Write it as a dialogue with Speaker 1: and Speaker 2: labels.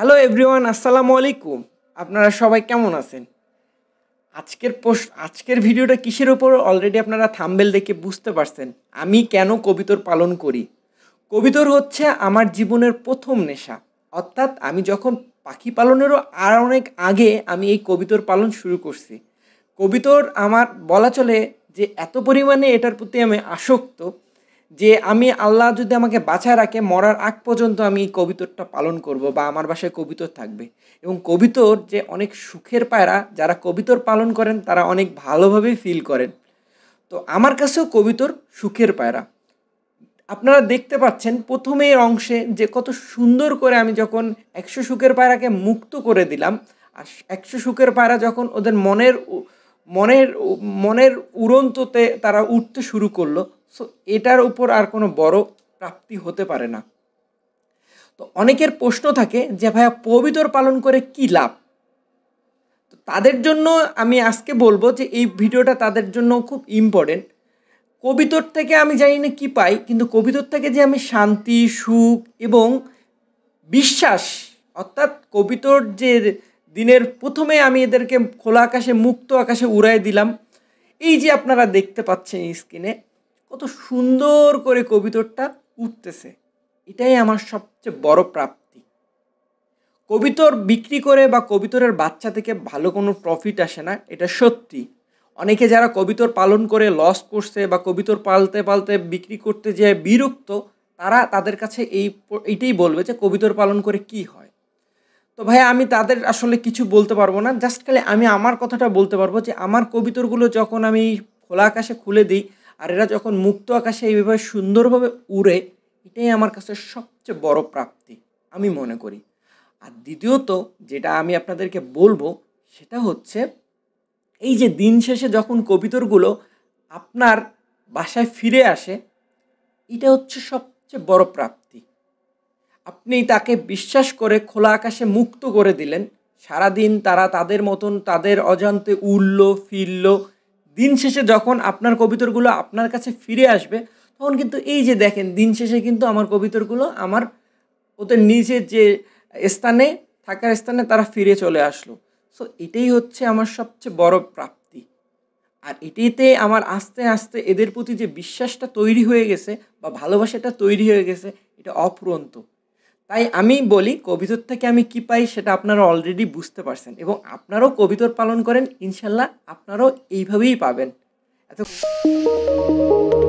Speaker 1: hello everyone আসসালামু আলাইকুম আপনারা সবাই কেমন আছেন আজকের পোস্ট আজকের ভিডিওটা কিসের ওপর অলরেডি আপনারা থাম্বেল দেখে বুঝতে পারছেন আমি কেন কবিতর পালন করি কবিতর হচ্ছে আমার জীবনের প্রথম নেশা অর্থাৎ আমি যখন পাখি পালনেরও আর অনেক আগে আমি এই কবিতর পালন শুরু করছি কবিতর আমার বলা চলে যে এত পরিমাণে এটার প্রতি আমি আসক্ত যে আমি আল্লাহ যদি আমাকে বাঁচায় রাখে মরার আগ পর্যন্ত আমি এই কবিতরটা পালন করব বা আমার বাসায় কবিতর থাকবে এবং কবিতর যে অনেক সুখের পায়রা যারা কবিতর পালন করেন তারা অনেক ভালোভাবেই ফিল করেন তো আমার কাছেও কবিতর সুখের পায়রা আপনারা দেখতে পাচ্ছেন প্রথমের অংশে যে কত সুন্দর করে আমি যখন একশো সুখের পায়রাকে মুক্ত করে দিলাম আর একশো সুখের পায়রা যখন ওদের মনের মনের মনের উড়ন্ততে তারা উঠতে শুরু করলো সো এটার উপর আর কোনো বড় প্রাপ্তি হতে পারে না তো অনেকের প্রশ্ন থাকে যে ভাইয়া পবিতর পালন করে কি লাভ তো তাদের জন্য আমি আজকে বলবো যে এই ভিডিওটা তাদের জন্য খুব ইম্পর্টেন্ট কবিতর থেকে আমি জানি না কী পাই কিন্তু কবিতর থেকে যে আমি শান্তি সুখ এবং বিশ্বাস অর্থাৎ কবিতর যে দিনের প্রথমে আমি এদেরকে খোলা আকাশে মুক্ত আকাশে উড়াই দিলাম এই যে আপনারা দেখতে পাচ্ছেন স্ক্রিনে কত সুন্দর করে কবিতরটা উঠতেছে এটাই আমার সবচেয়ে বড় প্রাপ্তি কবিতর বিক্রি করে বা কবিতরের বাচ্চা থেকে ভালো কোনো প্রফিট আসে না এটা সত্যি অনেকে যারা কবিতর পালন করে লস করছে বা কবিতর পালতে পালতে বিক্রি করতে যে বিরক্ত তারা তাদের কাছে এই এইটাই বলবে যে কবিতর পালন করে কি হয় তো ভাই আমি তাদের আসলে কিছু বলতে পারবো না জাস্ট খালি আমি আমার কথাটা বলতে পারবো যে আমার কবিতরগুলো যখন আমি খোলা আকাশে খুলে দিই আর এরা যখন মুক্ত আকাশে এইভাবে সুন্দরভাবে উড়ে এটাই আমার কাছে সবচেয়ে বড় প্রাপ্তি আমি মনে করি আর দ্বিতীয়ত যেটা আমি আপনাদেরকে বলবো সেটা হচ্ছে এই যে দিন শেষে যখন কবিতরগুলো আপনার বাসায় ফিরে আসে এটা হচ্ছে সবচেয়ে বড় প্রাপ্তি আপনি তাকে বিশ্বাস করে খোলা আকাশে মুক্ত করে দিলেন সারাদিন তারা তাদের মতন তাদের অজান্তে উড়ল ফিরল দিন শেষে যখন আপনার কবিতরগুলো আপনার কাছে ফিরে আসবে তখন কিন্তু এই যে দেখেন দিন শেষে কিন্তু আমার কবিতরগুলো আমার ওদের নিজের যে স্থানে থাকার স্থানে তারা ফিরে চলে আসলো সো এটাই হচ্ছে আমার সবচেয়ে বড় প্রাপ্তি আর এটিতে আমার আস্তে আস্তে এদের প্রতি যে বিশ্বাসটা তৈরি হয়ে গেছে বা ভালোবাসাটা তৈরি হয়ে গেছে এটা অফুরন্ত তাই আমি বলি কবিতর থেকে আমি কি পাই সেটা আপনারা অলরেডি বুঝতে পারছেন এবং আপনারাও কবিতর পালন করেন ইনশাল্লাহ আপনারাও এইভাবেই পাবেন এত